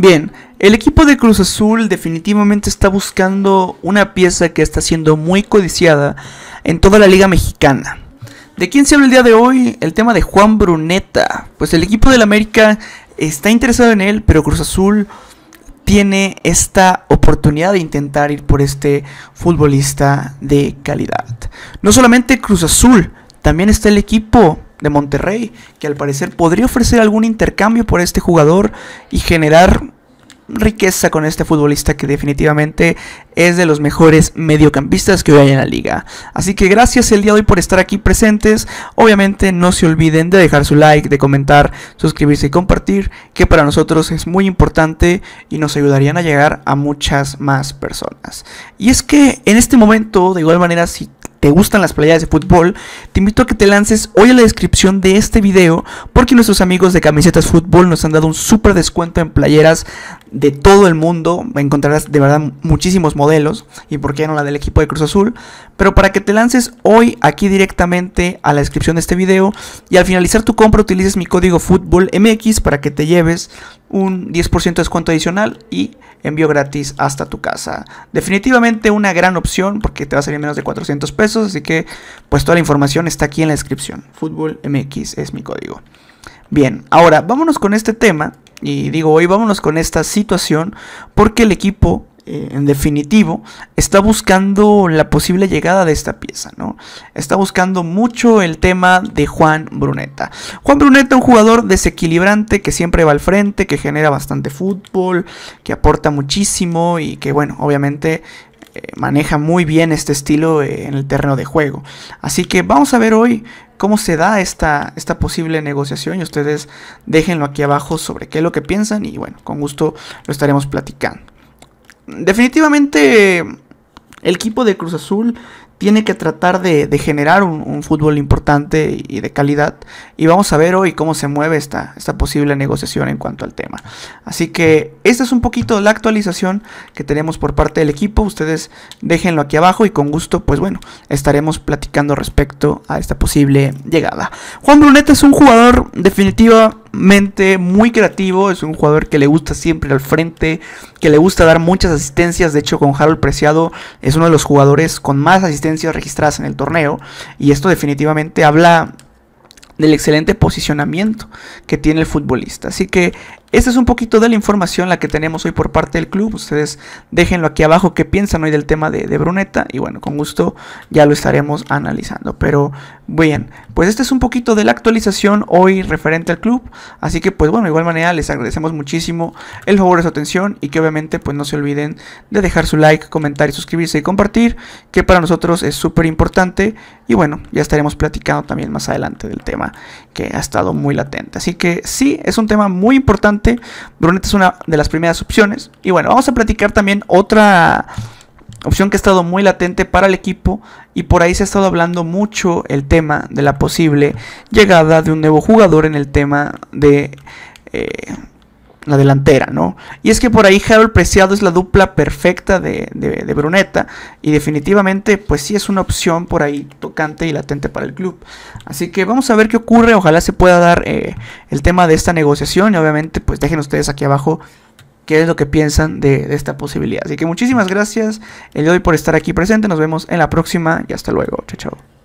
Bien, el equipo de Cruz Azul definitivamente está buscando una pieza que está siendo muy codiciada en toda la liga mexicana. ¿De quién se habla el día de hoy? El tema de Juan Bruneta. Pues el equipo del América está interesado en él, pero Cruz Azul tiene esta oportunidad de intentar ir por este futbolista de calidad. No solamente Cruz Azul, también está el equipo de Monterrey, que al parecer podría ofrecer algún intercambio por este jugador y generar riqueza con este futbolista que definitivamente es de los mejores mediocampistas que hoy hay en la liga. Así que gracias el día de hoy por estar aquí presentes. Obviamente no se olviden de dejar su like, de comentar, suscribirse y compartir, que para nosotros es muy importante y nos ayudarían a llegar a muchas más personas. Y es que en este momento, de igual manera, si te gustan las playeras de fútbol, te invito a que te lances hoy a la descripción de este video porque nuestros amigos de Camisetas Fútbol nos han dado un super descuento en playeras de todo el mundo. Encontrarás de verdad muchísimos modelos y por qué no la del equipo de Cruz Azul. Pero para que te lances hoy aquí directamente a la descripción de este video y al finalizar tu compra utilices mi código FUTBOLMX para que te lleves un 10% de descuento adicional y envío gratis hasta tu casa. Definitivamente una gran opción porque te va a salir menos de 400 pesos, así que pues toda la información está aquí en la descripción. Fútbol MX es mi código. Bien, ahora vámonos con este tema y digo, hoy vámonos con esta situación porque el equipo, eh, en definitivo, está buscando la posible llegada de esta pieza, ¿no? Está buscando mucho el tema de Juan Bruneta. Juan Bruneta, es un jugador desequilibrante que siempre va al frente, que genera bastante fútbol, que aporta muchísimo y que, bueno, obviamente eh, maneja muy bien este estilo eh, en el terreno de juego. Así que vamos a ver hoy cómo se da esta, esta posible negociación y ustedes déjenlo aquí abajo sobre qué es lo que piensan y bueno, con gusto lo estaremos platicando. Definitivamente el equipo de Cruz Azul tiene que tratar de, generar un, fútbol importante y de calidad. Y vamos a ver hoy cómo se mueve esta, esta posible negociación en cuanto al tema. Así que esta es un poquito la actualización que tenemos por parte del equipo. Ustedes déjenlo aquí abajo y con gusto, pues bueno, estaremos platicando respecto a esta posible llegada. Juan Brunet es un jugador definitivo mente muy creativo, es un jugador que le gusta siempre al frente, que le gusta dar muchas asistencias, de hecho con Harold Preciado es uno de los jugadores con más asistencias registradas en el torneo y esto definitivamente habla del excelente posicionamiento que tiene el futbolista. Así que esta es un poquito de la información la que tenemos hoy por parte del club. Ustedes déjenlo aquí abajo qué piensan hoy del tema de, de, Bruneta. Y bueno, con gusto ya lo estaremos analizando. Pero bien, pues este es un poquito de la actualización hoy referente al club. Así que pues bueno, igual manera les agradecemos muchísimo el favor de su atención. Y que obviamente pues no se olviden de dejar su like, comentar y suscribirse y compartir. Que para nosotros es súper importante. Y bueno, ya estaremos platicando también más adelante del tema que ha estado muy latente. Así que sí, es un tema muy importante Brunete es una de las primeras opciones. Y bueno, vamos a platicar también otra opción que ha estado muy latente para el equipo y por ahí se ha estado hablando mucho el tema de la posible llegada de un nuevo jugador en el tema de eh, la delantera, ¿no? Y es que por ahí Harold Preciado es la dupla perfecta de, de, Bruneta y definitivamente pues sí es una opción por ahí tocante y latente para el club. Así que vamos a ver qué ocurre, ojalá se pueda dar eh, el tema de esta negociación y obviamente pues dejen ustedes aquí abajo qué es lo que piensan de, esta posibilidad. Así que muchísimas gracias el de hoy por estar aquí presente, nos vemos en la próxima y hasta luego, chao chao.